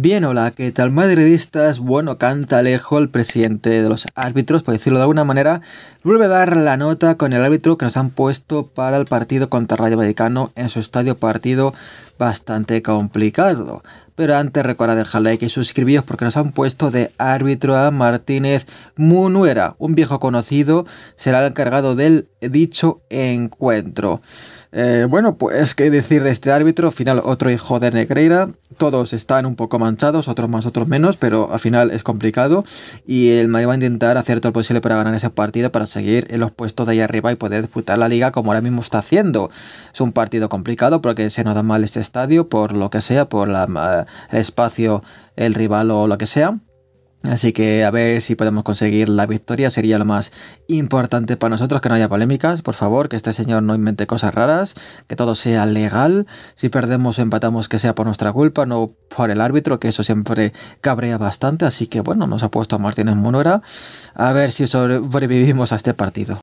Bien, hola, ¿qué tal madridistas? Bueno, canta Alejo, el presidente de los árbitros, por decirlo de alguna manera, vuelve a dar la nota con el árbitro que nos han puesto para el partido contra Rayo Vaticano en su estadio partido bastante complicado. Pero antes recuerda dejar like y suscribiros porque nos han puesto de árbitro a Martínez Munuera, un viejo conocido, será el encargado del dicho encuentro. Eh, bueno, pues qué decir de este árbitro, Al final otro hijo de Negreira, todos están un poco manchados, otros más, otros menos, pero al final es complicado y el Madrid va a intentar hacer todo lo posible para ganar ese partido, para seguir en los puestos de ahí arriba y poder disputar la liga como ahora mismo está haciendo. Es un partido complicado porque se nos da mal este estadio, por lo que sea, por el espacio, el rival o lo que sea Así que a ver si podemos conseguir la victoria, sería lo más importante para nosotros, que no haya polémicas, por favor, que este señor no invente cosas raras, que todo sea legal, si perdemos o empatamos que sea por nuestra culpa, no por el árbitro, que eso siempre cabrea bastante, así que bueno, nos ha puesto a Martínez Monora, a ver si sobrevivimos a este partido.